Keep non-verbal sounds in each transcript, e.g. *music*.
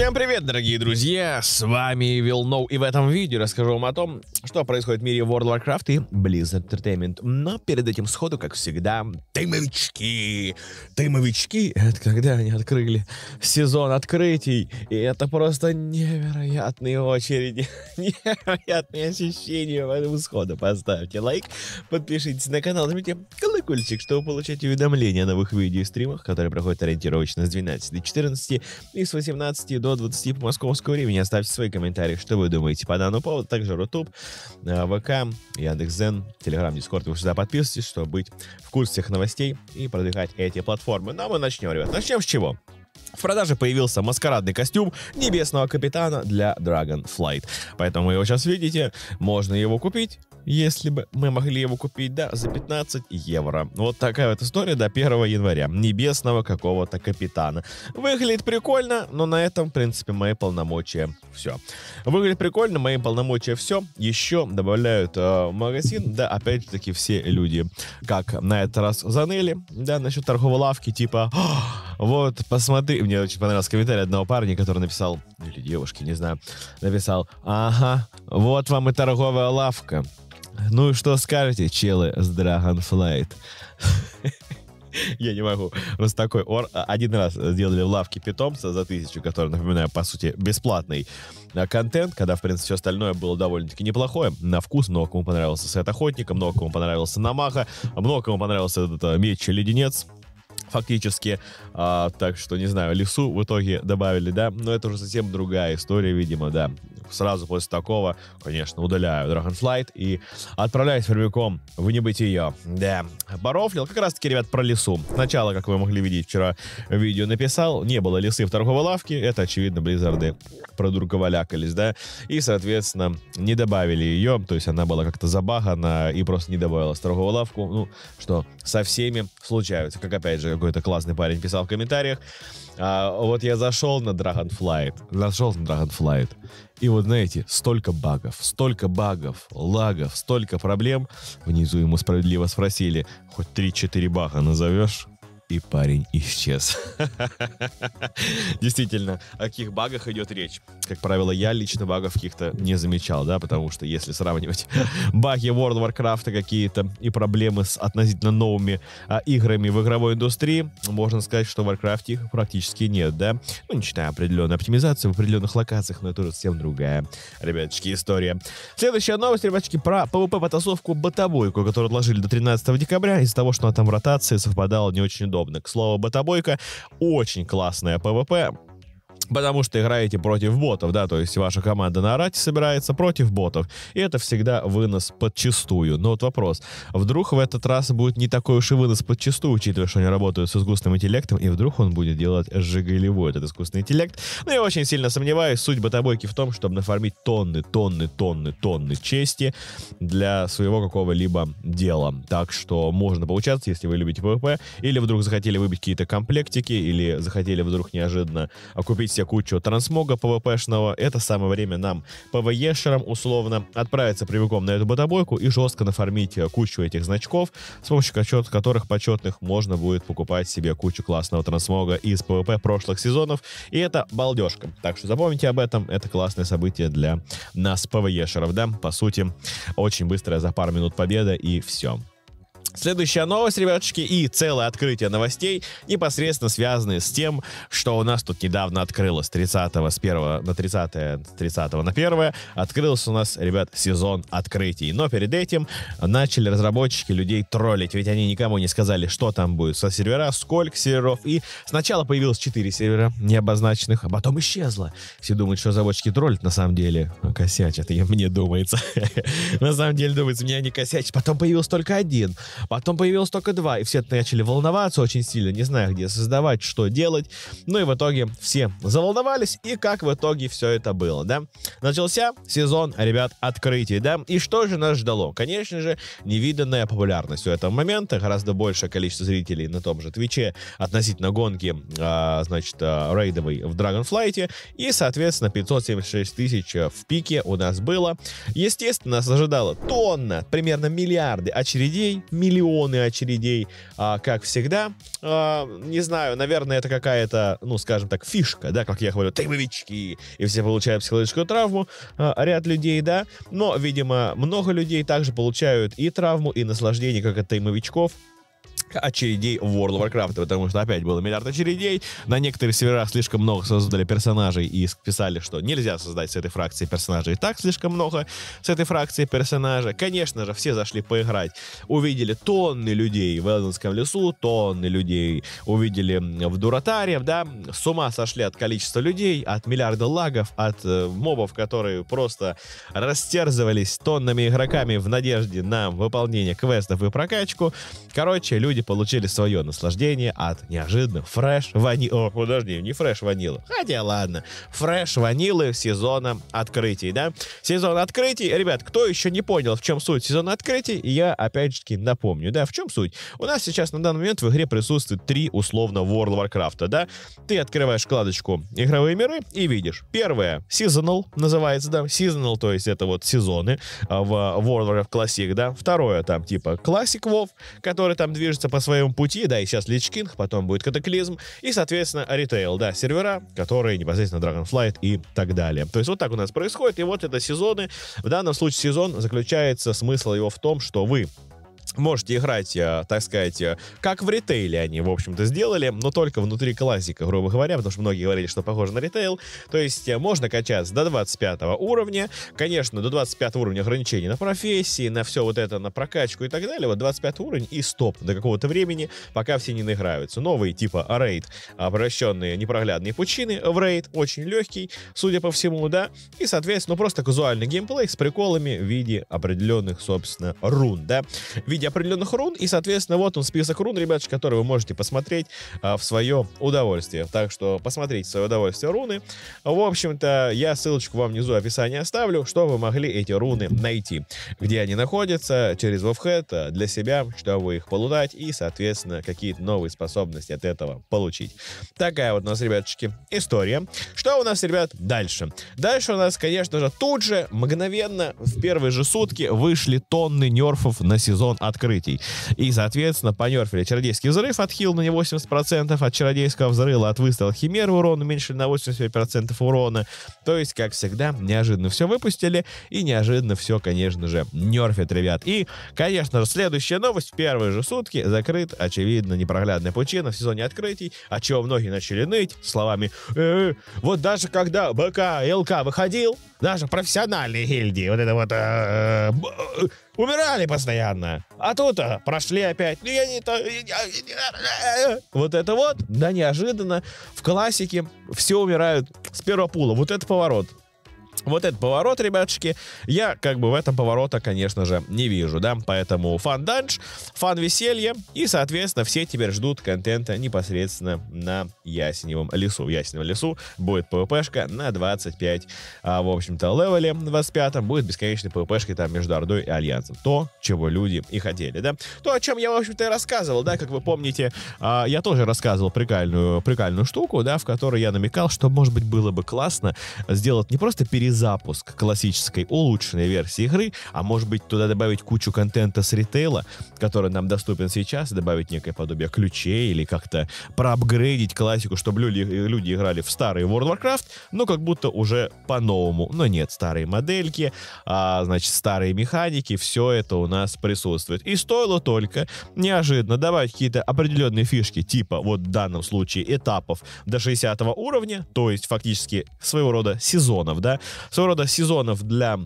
Всем привет, дорогие друзья! С вами Вилноу, и в этом видео расскажу вам о том, что происходит в мире World of Warcraft и Blizzard Entertainment. Но перед этим сходу, как всегда, тымовички! Тымовички — это когда они открыли сезон открытий, и это просто невероятные очереди, *laughs* невероятные ощущения в этом сходу. Поставьте лайк, подпишитесь на канал, нажмите колокольчик, чтобы получать уведомления о новых видео и стримах, которые проходят ориентировочно с 12 до 14 и с 18 до до 20 по московскому времени. Оставьте свои комментарии, что вы думаете по данному поводу. Также Рутуб, э, ВК, Яндекс.Зен, Телеграм, Дискорд. Вы всегда подписывайтесь, чтобы быть в курсе всех новостей и продвигать эти платформы. Ну а мы начнем, ребят. Начнем с чего? В продаже появился маскарадный костюм Небесного Капитана для Dragonflight. Поэтому вы его сейчас видите, можно его купить если бы мы могли его купить, да, за 15 евро. Вот такая вот история до 1 января. Небесного какого-то капитана. Выглядит прикольно, но на этом, в принципе, мои полномочия все. Выглядит прикольно, мои полномочия все. Еще добавляют э, магазин, да, опять же таки все люди, как на этот раз заныли, да, насчет торговой лавки, типа, вот, посмотри, мне очень понравился комментарий одного парня, который написал, ну, или девушки, не знаю, написал, ага, вот вам и торговая лавка. Ну что скажете, челы с Dragonflight? *laughs* Я не могу. Раз такой ор... Один раз сделали в лавке питомца за тысячу, который, напоминаю, по сути, бесплатный а, контент, когда, в принципе, все остальное было довольно-таки неплохое на вкус. Много кому понравился сет охотника, много кому понравился Намаха, много кому понравился этот а, меч и леденец фактически. А, так что, не знаю, лесу в итоге добавили, да. Но это уже совсем другая история, видимо, да сразу после такого, конечно, удаляю Dragonflight и отправляюсь фермяком в небытие. Да. Борофлил как раз-таки, ребят, про лесу. Сначала, как вы могли видеть, вчера видео написал, не было лесы в торговой лавке. Это, очевидно, Близзарды продурковалякались, да. И, соответственно, не добавили ее, то есть она была как-то забагана и просто не добавилась в торговую лавку. Ну, что со всеми случаются. Как, опять же, какой-то классный парень писал в комментариях. А, вот я зашел на Dragonflight, зашел на Dragonflight, и вот, знаете, столько багов, столько багов, лагов, столько проблем. Внизу ему справедливо спросили, хоть 3-4 бага назовешь? и парень исчез. Действительно, о каких багах идет речь? Как правило, я лично багов каких-то не замечал, да, потому что если сравнивать *laughs* баги World of Warcraft какие-то и проблемы с относительно новыми а, играми в игровой индустрии, можно сказать, что в Warcraft их практически нет, да. Ну, не считая определенной оптимизации в определенных локациях, но это уже совсем другая, ребяточки, история. Следующая новость, ребяточки, про PvP-потасовку бытовойку, которую отложили до 13 декабря из-за того, что она там в ротации совпадала не очень удобно удобно. К слову, Ботобойка очень классная ПВП, потому что играете против ботов, да, то есть ваша команда на арате собирается против ботов, и это всегда вынос подчистую. Но вот вопрос, вдруг в этот раз будет не такой уж и вынос подчистую, учитывая, что они работают с искусственным интеллектом, и вдруг он будет делать жигалевой этот искусственный интеллект. Но ну, я очень сильно сомневаюсь, суть ботобойки в том, чтобы нафармить тонны, тонны, тонны, тонны чести для своего какого-либо дела. Так что можно получаться, если вы любите PvP, или вдруг захотели выбить какие-то комплектики, или захотели вдруг неожиданно окупить себе кучу трансмога ПВПшного, это самое время нам, ПВЕшерам условно, отправиться прямиком на эту ботобойку и жестко нафармить э, кучу этих значков, с помощью которых почетных можно будет покупать себе кучу классного трансмога из ПВП прошлых сезонов, и это балдежка. Так что запомните об этом, это классное событие для нас, ПВЕшеров, да, по сути, очень быстрая за пару минут победа и все. Следующая новость, ребятушки, и целое открытие новостей, непосредственно связаны с тем, что у нас тут недавно открылось 30 с 1 на 30 с 30 на 1 открылся у нас, ребят, сезон открытий. Но перед этим начали разработчики людей троллить, ведь они никому не сказали, что там будет со сервера, сколько серверов, и сначала появилось 4 сервера необозначенных, а потом исчезло. Все думают, что разработчики троллят, на самом деле а косячат, и мне думается. *laughs* На самом деле думается, меня не косячат. Потом появился только один. Потом появилось только два, и все начали волноваться очень сильно, не зная, где создавать, что делать. Ну и в итоге все заволновались, и как в итоге все это было, да? Начался сезон, ребят, открытий, да? И что же нас ждало? Конечно же, невиданная популярность у этого момента, гораздо большее количество зрителей на том же Твиче относительно гонки, а, значит, а, рейдовой в Dragonflight, и, соответственно, 576 тысяч э, в пике у нас было. Естественно, нас ожидало тонна, примерно миллиарды очередей, миллионы очередей, а, как всегда. А, не знаю, наверное, это какая-то, ну, скажем так, фишка, да, как я говорю, теймовички, и все получают психологическую травму, а, ряд людей, да, но, видимо, много людей также получают и травму, и наслаждение, как от таймовичков очередей в World of Warcraft, потому что опять было миллиард очередей. На некоторых серверах слишком много создали персонажей и писали, что нельзя создать с этой фракции персонажей. И так слишком много с этой фракции персонажей. Конечно же, все зашли поиграть. Увидели тонны людей в Элденском лесу, тонны людей увидели в Дуратаре, да, с ума сошли от количества людей, от миллиарда лагов, от э, мобов, которые просто растерзывались тоннами игроками в надежде на выполнение квестов и прокачку. Короче, люди люди получили свое наслаждение от неожиданных фреш ванил О, подожди, не фреш ванилы. Хотя ладно. Фреш ванилы сезона открытий, да? Сезон открытий. Ребят, кто еще не понял, в чем суть сезона открытий, я опять же таки напомню, да, в чем суть? У нас сейчас на данный момент в игре присутствует три условно World Warcraft, да? Ты открываешь вкладочку «Игровые миры» и видишь. Первое, Seasonal называется, да? Seasonal, то есть это вот сезоны а, в World of Warcraft Classic, да? Второе, там типа Classic WoW, который там движется по своему пути, да, и сейчас Личкинг, потом будет Катаклизм, и, соответственно, ритейл, да, сервера, которые непосредственно Dragonflight и так далее. То есть вот так у нас происходит, и вот это сезоны. В данном случае сезон заключается, смысл его в том, что вы можете играть, э, так сказать, э, как в ритейле они, в общем-то, сделали, но только внутри классика, грубо говоря, потому что многие говорили, что похоже на ритейл. То есть э, можно качаться до 25 уровня. Конечно, до 25 уровня ограничений на профессии, на все вот это, на прокачку и так далее. Вот 25 уровень и стоп до какого-то времени, пока все не наиграются. Новые типа рейд, обращенные непроглядные пучины в рейд, очень легкий, судя по всему, да. И, соответственно, ну, просто казуальный геймплей с приколами в виде определенных, собственно, рун, да. В виде определенных рун, и, соответственно, вот он список рун, ребятушки, которые вы можете посмотреть а, в свое удовольствие. Так что посмотрите в свое удовольствие руны. В общем-то, я ссылочку вам внизу в описании оставлю, что вы могли эти руны найти, где они находятся, через Вовхед, а, для себя, чтобы их полутать, и, соответственно, какие-то новые способности от этого получить. Такая вот у нас, ребятушки, история. Что у нас, ребят, дальше? Дальше у нас, конечно же, тут же, мгновенно, в первые же сутки вышли тонны нерфов на сезон открытий. И, соответственно, понерфили чародейский взрыв, отхил на не 80%, от чародейского взрыва, от выстрела химеры урон уменьшили на 80% урона. То есть, как всегда, неожиданно все выпустили, и неожиданно все, конечно же, нерфит, ребят. И, конечно же, следующая новость. В первые же сутки закрыт, очевидно, непроглядная пучина в сезоне открытий, о чем многие начали ныть словами «Э, э, «Вот даже когда БК ЛК выходил, даже профессиональные гильдии, вот это вот, э, э, э умирали постоянно». А то-то а, прошли опять. Ну, я не то... Вот это вот, да, неожиданно. В классике все умирают с первого пула. Вот это поворот. Вот этот поворот, ребятушки, я как бы в этом поворота, конечно же, не вижу, да, поэтому фан-данж, фан-веселье, и, соответственно, все теперь ждут контента непосредственно на Ясеневом лесу. В Ясеневом лесу будет ПВПшка на 25, а, в общем-то, левеле 25-м, будет бесконечный ПВПшки там между Ордой и Альянсом. То, чего люди и хотели, да. То, о чем я, в общем-то, и рассказывал, да, как вы помните, а, я тоже рассказывал прикольную, прикольную штуку, да, в которой я намекал, что, может быть, было бы классно сделать не просто перезагрузку, перезапуск классической улучшенной версии игры, а может быть туда добавить кучу контента с ритейла, который нам доступен сейчас, добавить некое подобие ключей или как-то проапгрейдить классику, чтобы люди, люди играли в старый World of Warcraft, но как будто уже по-новому. Но нет, старые модельки, а, значит, старые механики, все это у нас присутствует. И стоило только неожиданно добавить какие-то определенные фишки, типа вот в данном случае этапов до 60 уровня, то есть фактически своего рода сезонов, да, своего рода сезонов для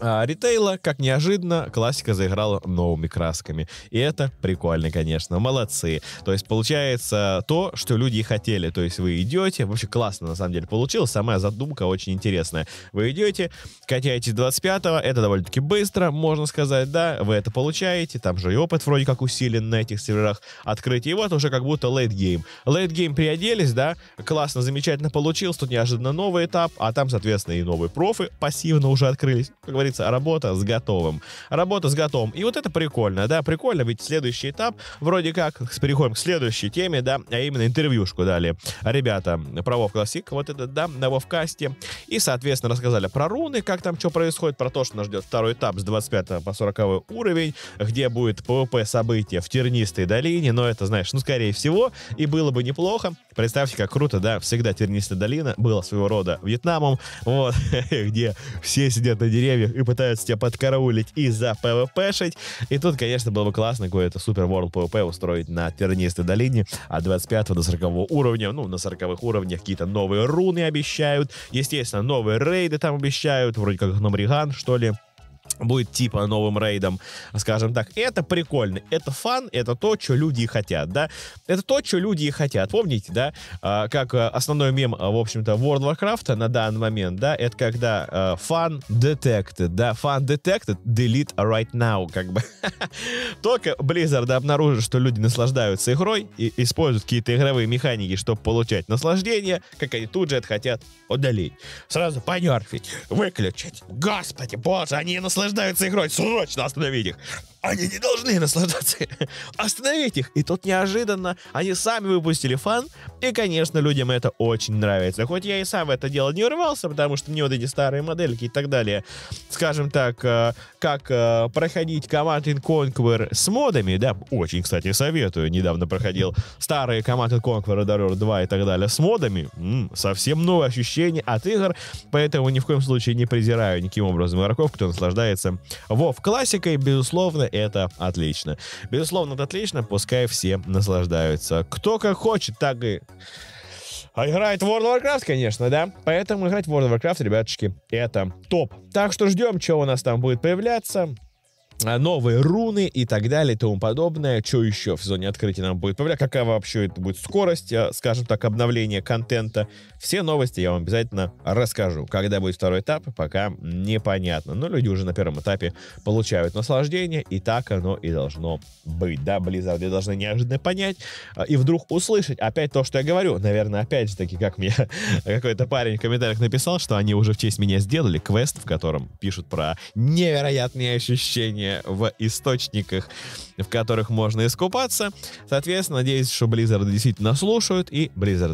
а, ритейла, как неожиданно, классика заиграла новыми красками. И это прикольно, конечно. Молодцы. То есть получается то, что люди и хотели. То есть вы идете, вообще классно на самом деле получилось, самая задумка очень интересная. Вы идете, катаетесь 25-го, это довольно-таки быстро, можно сказать, да, вы это получаете, там же и опыт вроде как усилен на этих серверах Открытие, И вот уже как будто лейт-гейм. Лейт-гейм приоделись, да, классно, замечательно получилось, тут неожиданно новый этап, а там, соответственно, и новые профы пассивно уже открылись говорится, работа с готовым. Работа с готовым. И вот это прикольно, да, прикольно, ведь следующий этап, вроде как, переходим к следующей теме, да, а именно интервьюшку дали. Ребята, про Вов Классик, вот это, да, на Вовкасте. И, соответственно, рассказали про руны, как там что происходит, про то, что нас ждет второй этап с 25 по 40 уровень, где будет ПВП событие в Тернистой долине, но это, знаешь, ну, скорее всего, и было бы неплохо, Представьте, как круто, да, всегда Тернистая долина была своего рода Вьетнамом, вот, *laughs* где все сидят на деревьях и пытаются тебя подкараулить и за ПВПшить. И тут, конечно, было бы классно какое-то супер World PvP устроить на Тернистой долине от 25 до 40 уровня. Ну, на 40 уровнях какие-то новые руны обещают. Естественно, новые рейды там обещают. Вроде как Номриган, что ли будет типа новым рейдом, скажем так. Это прикольно, это фан, это то, что люди хотят, да. Это то, что люди хотят. Помните, да, а, как э, основной мем, э, в общем-то, World of Warcraft на данный момент, да, это когда э, фан fun detected, да, Фан detected, delete right now, как бы. *laughs* Только Blizzard обнаружит, что люди наслаждаются игрой и используют какие-то игровые механики, чтобы получать наслаждение, как они тут же это хотят удалить. Сразу понерфить, выключить. Господи, боже, они наслаждаются наслаждаются игрой. Срочно остановить их. Они не должны наслаждаться. *laughs* Остановить их. И тут неожиданно они сами выпустили фан. И, конечно, людям это очень нравится. Хоть я и сам в это дело не урвался, потому что мне вот эти старые модельки и так далее. Скажем так, э, как э, проходить Command Conquer с модами, да, очень, кстати, советую. Недавно проходил старые Command Conquer Dorotor 2 и так далее с модами. М -м, совсем новое ощущение от игр, поэтому ни в коем случае не презираю никаким образом игроков, кто наслаждается WoW классикой, безусловно, это отлично. Безусловно, это отлично, пускай все наслаждаются. Кто как хочет, так и... А играет в World of Warcraft, конечно, да? Поэтому играть в World of Warcraft, ребятушки, это топ. Так что ждем, что у нас там будет появляться. А, новые руны и так далее и тому подобное. Что еще в зоне открытия нам будет появляться? Какая вообще это будет скорость, э, скажем так, обновления контента? Все новости я вам обязательно расскажу. Когда будет второй этап, пока непонятно. Но люди уже на первом этапе получают наслаждение, и так оно и должно быть. Да, Blizzard должны неожиданно понять э, и вдруг услышать опять то, что я говорю. Наверное, опять же таки, как мне *laughs* какой-то парень в комментариях написал, что они уже в честь меня сделали квест, в котором пишут про невероятные ощущения в источниках, в которых можно искупаться. Соответственно, надеюсь, что Blizzard действительно слушают, и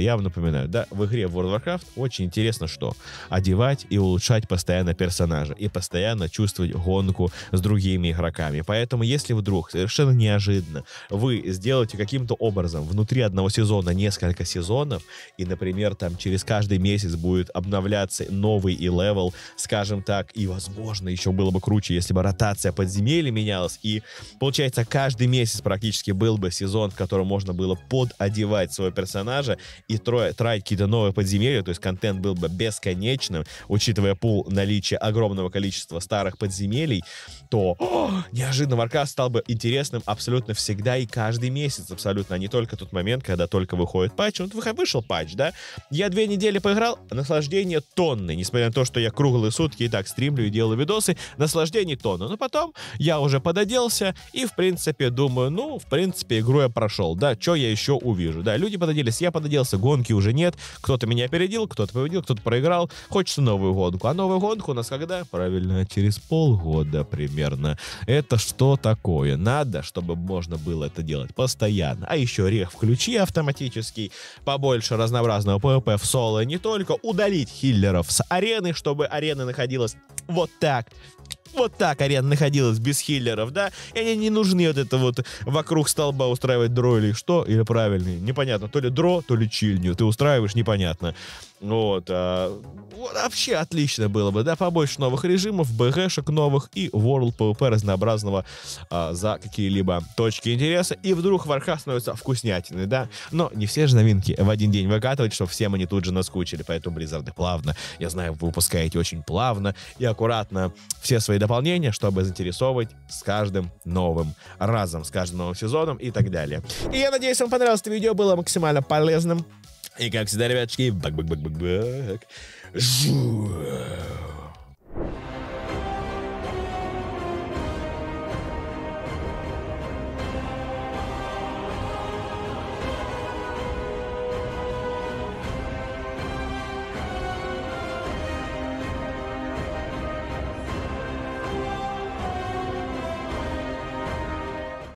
я вам напоминаю, да, в игре World of Warcraft очень интересно что? Одевать и улучшать постоянно персонажа, и постоянно чувствовать гонку с другими игроками. Поэтому, если вдруг совершенно неожиданно вы сделаете каким-то образом внутри одного сезона несколько сезонов, и, например, там через каждый месяц будет обновляться новый и левел, скажем так, и, возможно, еще было бы круче, если бы ротация подземелья подземелье менялось, и, получается, каждый месяц практически был бы сезон, в котором можно было пододевать своего персонажа и троить, тратить какие-то новые подземелья, то есть контент был бы бесконечным, учитывая пул наличия огромного количества старых подземелий, то о, неожиданно Варкрафт стал бы интересным абсолютно всегда и каждый месяц абсолютно, а не только тот момент, когда только выходит патч. Вот вышел патч, да? Я две недели поиграл, наслаждение тонны, несмотря на то, что я круглые сутки и так стримлю и делаю видосы, наслаждение тонны. Но потом я уже пододелся, и, в принципе, думаю, ну, в принципе, игру я прошел, да, что я еще увижу, да, люди пододелись, я пододелся, гонки уже нет, кто-то меня опередил, кто-то победил, кто-то проиграл, хочется новую гонку, а новую гонку у нас когда? Правильно, через полгода примерно. Это что такое? Надо, чтобы можно было это делать постоянно. А еще рех включи автоматический, побольше разнообразного ПВП в соло, не только удалить хиллеров с арены, чтобы арена находилась вот так, вот так арена находилась без хиллеров, да? И они не нужны вот это вот вокруг столба устраивать дро или что, или правильный. Непонятно, то ли дро, то ли чильню. Ты устраиваешь, непонятно. Вот, а, вообще отлично было бы, да, побольше новых режимов, БГшек новых и World PvP разнообразного а, за какие-либо точки интереса. И вдруг Warcraft становится вкуснятиной, да. Но не все же новинки в один день выкатывать, чтобы всем они тут же наскучили. Поэтому Близзарды плавно, я знаю, вы выпускаете очень плавно и аккуратно все свои дополнения, чтобы заинтересовать с каждым новым разом, с каждым новым сезоном и так далее. И я надеюсь, вам понравилось это видео, было максимально полезным. И как всегда, ребятки, бак-бак-бак-бак-бак.